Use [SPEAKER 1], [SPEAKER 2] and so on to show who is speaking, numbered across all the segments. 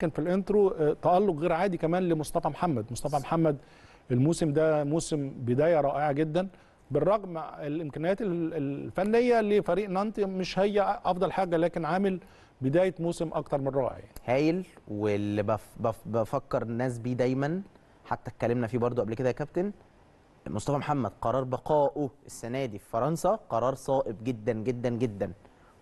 [SPEAKER 1] كان في الانترو آه، تألق غير عادي كمان لمصطفى محمد مصطفى محمد الموسم ده موسم بداية رائعة جدا بالرغم الامكانيات الفنيه لفريق نانتي مش هي افضل حاجه لكن عامل بدايه موسم اكتر من رائع يعني. هايل
[SPEAKER 2] واللي بف بف بفكر الناس بيه دايما حتى اتكلمنا فيه برضو قبل كده يا كابتن مصطفى محمد قرار بقائه السنه دي في فرنسا قرار صائب جدا جدا جدا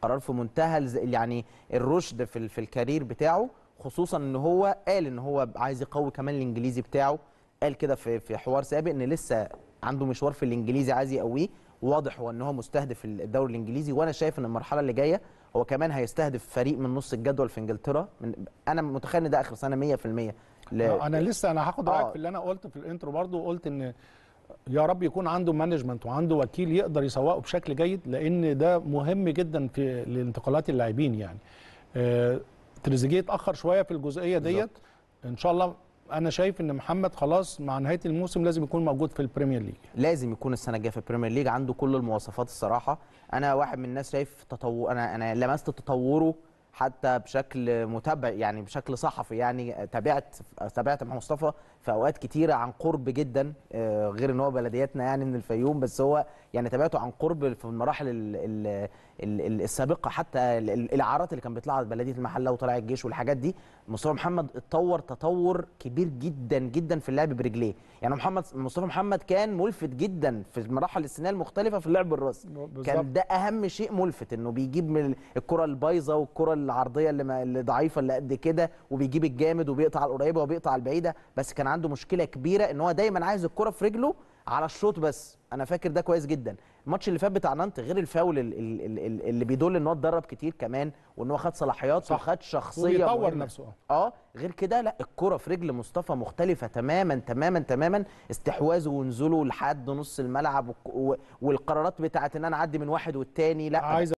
[SPEAKER 2] قرار في منتهى يعني الرشد في, في الكارير بتاعه خصوصا ان هو قال ان هو عايز يقوي كمان الانجليزي بتاعه قال كده في في حوار سابق ان لسه عنده مشوار في الانجليزي عايز يقويه واضح هو ان هو مستهدف الدوري الانجليزي وانا شايف ان المرحله اللي جايه هو كمان هيستهدف فريق من نص الجدول في انجلترا من انا متخيل
[SPEAKER 1] ان ده اخر سنه 100% لا انا لسه انا هاخد رايك آه. في اللي انا قلته في الانترو برضو وقلت ان يا رب يكون عنده مانجمنت وعنده وكيل يقدر يسوقه بشكل جيد لان ده مهم جدا في لانتقالات اللاعبين يعني آه تريزيجيه اتاخر شويه في الجزئيه ديت ان شاء الله انا شايف ان محمد خلاص مع نهايه الموسم لازم يكون موجود
[SPEAKER 2] في البريمير ليج لازم يكون السنه الجايه في البريمير ليج عنده كل المواصفات الصراحه انا واحد من الناس شايف تطور انا انا لمست تطوره حتى بشكل متابع يعني بشكل صحفي يعني تابعت تابعت مع مصطفى في اوقات كتيره عن قرب جدا آه، غير ان هو بلدياتنا يعني من الفيوم بس هو يعني تابعته عن قرب في المراحل الـ الـ الـ السابقه حتى الاعارات اللي كان بيطلعها بلديه المحله وطلع الجيش والحاجات دي مصطفى محمد اتطور تطور كبير جدا جدا في اللعب برجليه يعني محمد مصطفى محمد كان ملفت جدا في المراحل السنيه المختلفه في اللعب الراسي كان ده اهم شيء ملفت انه بيجيب من الكره البايظه والكره العرضيه اللي, اللي ضعيفه اللي قد كده وبيجيب الجامد وبيقطع القريبه وبيقطع البعيده بس كان عنده مشكله كبيره ان هو دايما عايز الكره في رجله على الشوط بس انا فاكر ده كويس جدا الماتش اللي فات بتاع نانت غير الفاول اللي بيدل ان هو اتدرب كتير كمان وان هو خد صلاحيات وخد شخصيه وبيطور نفسه آه. اه غير كده لا الكره في رجل مصطفى مختلفه تماما تماما تماما استحواذه ونزوله لحد نص الملعب والقرارات بتاعت ان انا اعدي من واحد والتاني لا عايز